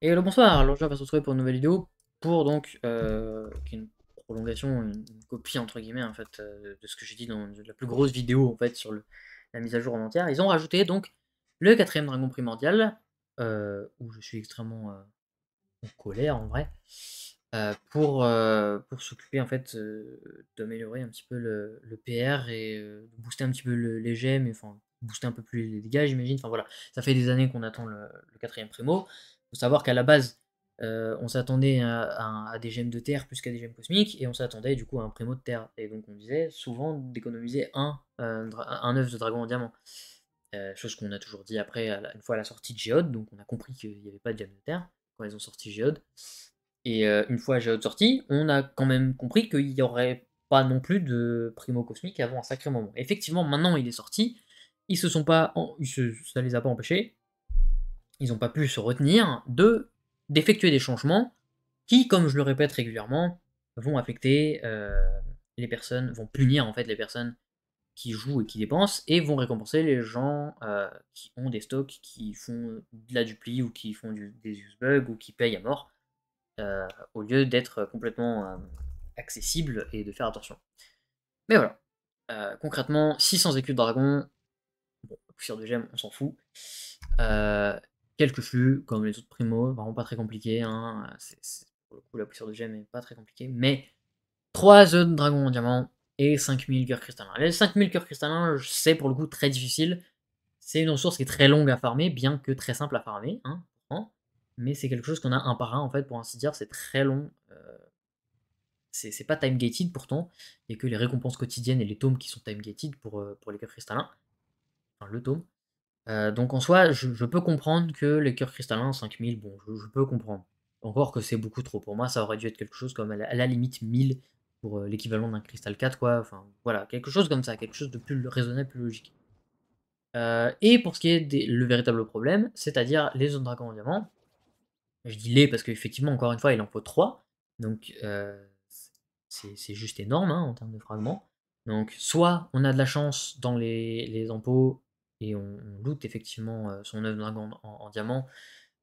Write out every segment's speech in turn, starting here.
Et le bonsoir, alors je va se retrouver pour une nouvelle vidéo, pour donc, euh, une prolongation, une, copie entre guillemets en fait, euh, de ce que j'ai dit dans la plus grosse vidéo en fait sur la mise à jour en entière. Ils ont rajouté donc le quatrième dragon primordial, euh, où je suis extrêmement en colère en vrai, pour, pour s'occuper en fait d'améliorer un petit peu le, PR et booster un petit peu les gemmes, enfin booster un peu plus les dégâts j'imagine, enfin voilà, ça fait des années qu'on attend le, le quatrième primo, faut savoir qu'à la base, euh, on s'attendait à, des gemmes de terre plus qu'à des gemmes cosmiques, et on s'attendait du coup à un primo de terre. Et donc on disait souvent d'économiser un, euh, œuf de dragon en diamant. Euh, chose qu'on a toujours dit après, une fois à la sortie de Géode, donc on a compris qu'il n'y avait pas de gemmes de terre quand ils ont sorti Géode. Et une fois Géode sorti, on a quand même compris qu'il n'y aurait pas non plus de primo cosmique avant un sacré moment. Effectivement, maintenant il est sorti, ils se sont pas, ça les a pas empêchés, ils n'ont pas pu se retenir de d'effectuer des changements qui, comme je le répète régulièrement, vont affecter euh, les personnes, vont punir en fait les personnes qui jouent et qui dépensent, et vont récompenser les gens euh, qui ont des stocks, qui font de la dupli ou qui font des use bugs ou qui payent à mort, euh, au lieu d'être complètement accessible et de faire attention. Mais voilà. concrètement, 600 écus de dragon, bon, poussière de gemmes, on s'en fout. Quelques flux, comme les autres primos, vraiment pas très compliqué. Hein, pour le coup, la poussière de gemme est pas très compliquée. Mais 3 œufs de dragon en diamant et 5000 cœurs cristallins. Les 5000 cœurs cristallins, c'est pour le coup très difficile. C'est une ressource qui est très longue à farmer, bien que très simple à farmer. Hein, mais c'est quelque chose qu'on a un par un, en fait, pour ainsi dire. C'est très long. Euh, c'est pas time gated pourtant. et que les récompenses quotidiennes et les tomes qui sont time gated pour, euh, pour les cœurs cristallins. Enfin, le tome. Euh, donc en soi, je, peux comprendre que les cœurs cristallins 5000, bon, je, peux comprendre. Encore que c'est beaucoup trop. Pour moi, ça aurait dû être quelque chose comme à la, limite 1000 pour euh, l'équivalent d'un cristal 4, quoi. Enfin, voilà, quelque chose comme ça, quelque chose de plus raisonnable, plus logique. Euh, et pour ce qui est des, le véritable problème, c'est-à-dire les zones dragons en diamant, je dis les parce qu'effectivement, encore une fois, il en faut 3, donc c'est juste énorme hein, en termes de fragments. Donc, soit on a de la chance dans les, les impôts et on, loot effectivement euh, son œuf dragon en, diamant.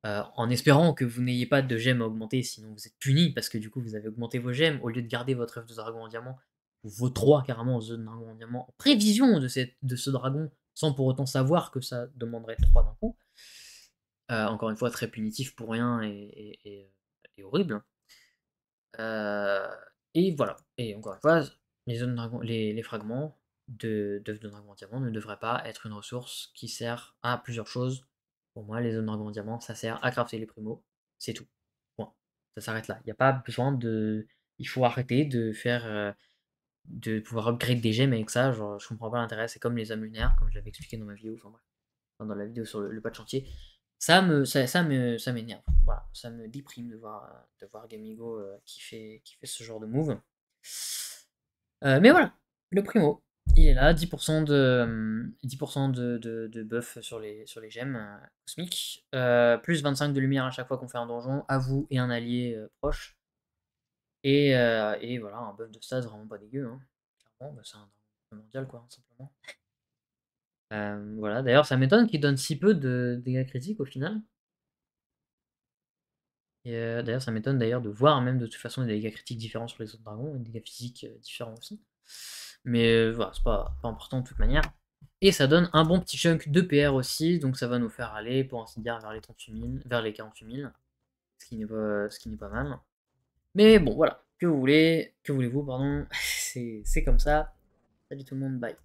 Euh, en espérant que vous n'ayez pas de gemmes à augmenter, sinon vous êtes puni parce que du coup vous avez augmenté vos gemmes au lieu de garder votre œuf de dragon en diamant, vos trois carrément aux de dragon en diamant en prévision de, cette, de ce dragon sans pour autant savoir que ça demanderait trois d'un coup. Euh, encore une fois, très punitif pour rien et, horrible. et voilà. Et encore une fois, les, les, fragments, de, de, de Diamant ne devrait pas être une ressource qui sert à plusieurs choses. Pour moi, les zones Dragon Diamant, ça sert à crafter les primos, c'est tout. Point. Ça s'arrête là. Il n'y a pas besoin de. Il faut arrêter de faire. Euh, de pouvoir upgrade des gemmes avec ça. Genre, je comprends pas l'intérêt. C'est comme les âmes lunaires, comme je l'avais expliqué dans ma vidéo. Enfin, dans la vidéo sur le, pas de chantier. Ça me, ça, ça me, ça m'énerve. Voilà, ça me déprime de voir, de voir Gamigo euh, qui fait, qui fait ce genre de move. Euh, mais voilà, le primo, il est là, 10% de, 10% euh, de, de, buff sur les, sur les gemmes euh, cosmiques, euh, plus 25 de lumière à chaque fois qu'on fait un donjon, à vous et un allié proche. Et, voilà, un buff de stase vraiment pas dégueu. Hein. Bah, c'est un mondial, quoi, hein, simplement. voilà, d'ailleurs, ça m'étonne qu'il donne si peu de dégâts critiques au final. d'ailleurs, ça m'étonne d'ailleurs de voir même de toute façon des dégâts critiques différents sur les autres dragons, des dégâts physiques différents aussi. Mais euh, voilà, c'est pas, pas important de toute manière. Et ça donne un bon petit chunk de PR aussi, donc ça va nous faire aller, pour ainsi dire, vers les 38 vers les 48 000, ce qui n'est pas, ce qui n'est pas mal. Mais bon, voilà, que vous voulez, que voulez-vous, pardon, c'est comme ça. Salut tout le monde, bye.